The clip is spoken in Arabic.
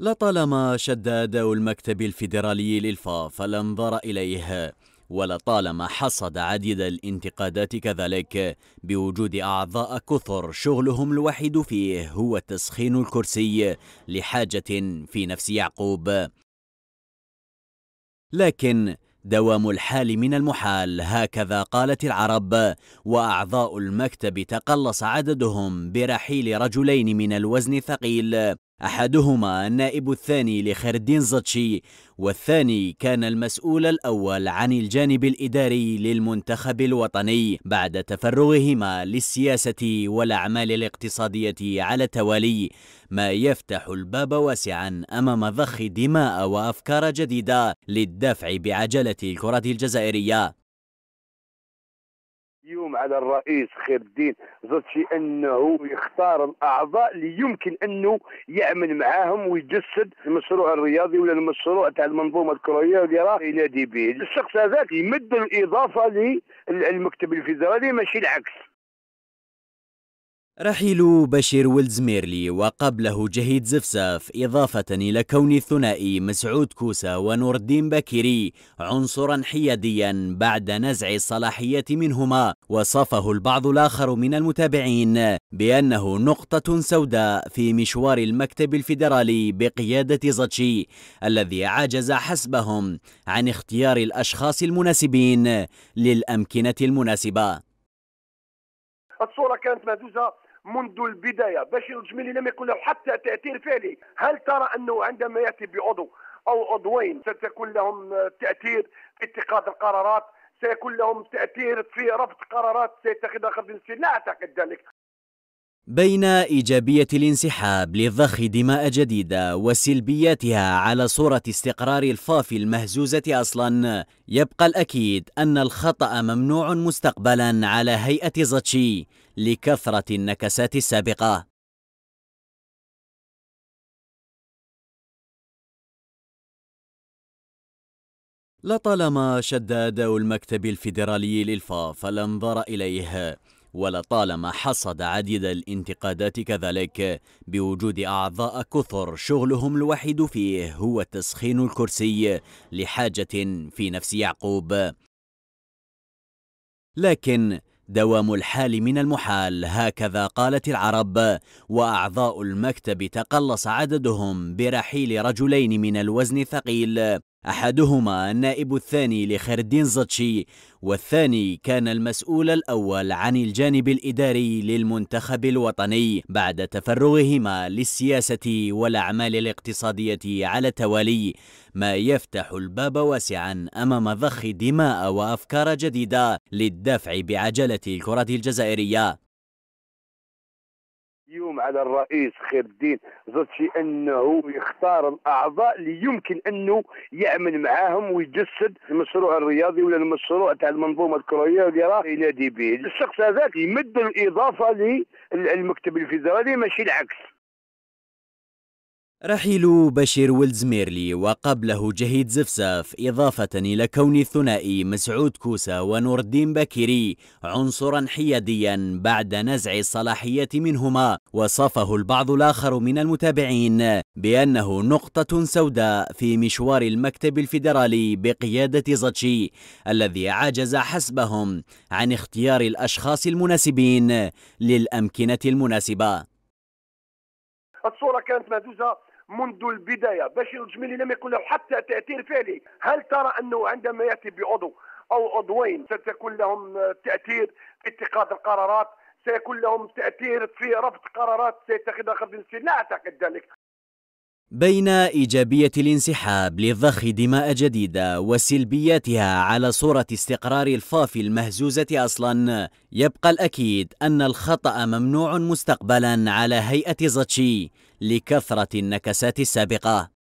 لطالما شد أداء المكتب الفيدرالي للفاف الأنظار إليه ولطالما حصد عديد الانتقادات كذلك بوجود أعضاء كثر شغلهم الوحيد فيه هو تسخين الكرسي لحاجة في نفس يعقوب لكن دوام الحال من المحال هكذا قالت العرب وأعضاء المكتب تقلص عددهم برحيل رجلين من الوزن الثقيل أحدهما النائب الثاني لخير الدين زتشي والثاني كان المسؤول الأول عن الجانب الإداري للمنتخب الوطني بعد تفرغهما للسياسة والأعمال الاقتصادية على التوالي ما يفتح الباب واسعا أمام ضخ دماء وأفكار جديدة للدفع بعجلة الكرة الجزائرية على الرئيس خير الدين زرتشي انه يختار الاعضاء اللي يمكن انه يعمل معاهم ويجسد المشروع الرياضي ولا المشروع تاع المنظومه الكرويه اللي راه ينادي به الشخص هذاك يمد الاضافه للمكتب الفيدرالي ماشي العكس رحيل بشير ويلز ميرلي وقبله جهيد زفزاف إضافة إلى كون الثنائي مسعود كوسة ونور الدين بكيري عنصرا حياديا بعد نزع الصلاحية منهما وصفه البعض الآخر من المتابعين بأنه نقطة سوداء في مشوار المكتب الفيدرالي بقيادة زتشي الذي عجز حسبهم عن اختيار الأشخاص المناسبين للأمكنة المناسبة الصورة كانت مهزوزة منذ البدايه بشير الجميلي لم يكن له حتى تاثير فعلي هل ترى انه عندما ياتي بعضو او عضوين ستكون لهم تاثير في اتخاذ القرارات سيكون لهم تاثير في رفض قرارات سيتخذها خبز لا اعتقد ذلك بين إيجابية الانسحاب لضخ دماء جديدة وسلبياتها على صورة استقرار الفاف المهزوزة أصلا يبقى الأكيد أن الخطأ ممنوع مستقبلا على هيئة زاتشي لكثرة النكسات السابقة لطالما شد أداء المكتب الفيدرالي للفاف الأنظار إليه ولطالما حصد عديد الانتقادات كذلك بوجود أعضاء كثر شغلهم الوحيد فيه هو تسخين الكرسي لحاجة في نفس يعقوب لكن دوام الحال من المحال هكذا قالت العرب وأعضاء المكتب تقلص عددهم برحيل رجلين من الوزن الثقيل أحدهما النائب الثاني لخردين زتشي والثاني كان المسؤول الأول عن الجانب الإداري للمنتخب الوطني بعد تفرغهما للسياسة والأعمال الاقتصادية على التوالي ما يفتح الباب واسعا أمام ضخ دماء وأفكار جديدة للدفع بعجلة الكرة الجزائرية على الرئيس خير الدين زرتشي انه يختار الاعضاء اللي يمكن انه يعمل معاهم ويجسد المشروع الرياضي ولا المشروع تاع المنظومه الكرويه اللي راه ينادي به الشخص هذاك يمد الاضافه للمكتب الفيدرالي ماشي العكس رحيل بشير ويلز ميرلي وقبله جهيد زفزاف إضافة إلى كون الثنائي مسعود كوسا ونور الدين بكيري عنصرا حياديا بعد نزع الصلاحية منهما وصفه البعض الآخر من المتابعين بأنه نقطة سوداء في مشوار المكتب الفيدرالي بقيادة زتشي الذي عجز حسبهم عن اختيار الأشخاص المناسبين للأمكنة المناسبة الصورة كانت مهزوزة منذ البدايه باش الجميل لم يكن له حتى تاثير فعلي هل ترى انه عندما ياتي بعضو او عضوين ستكون لهم تاثير في اتخاذ القرارات سيكون لهم تاثير في رفض قرارات سيتخذها قبل لا اعتقد ذلك بين إيجابية الانسحاب لضخ دماء جديدة وسلبياتها على صورة استقرار الفافي المهزوزة أصلا يبقى الأكيد أن الخطأ ممنوع مستقبلا على هيئة زاتشي لكثرة النكسات السابقة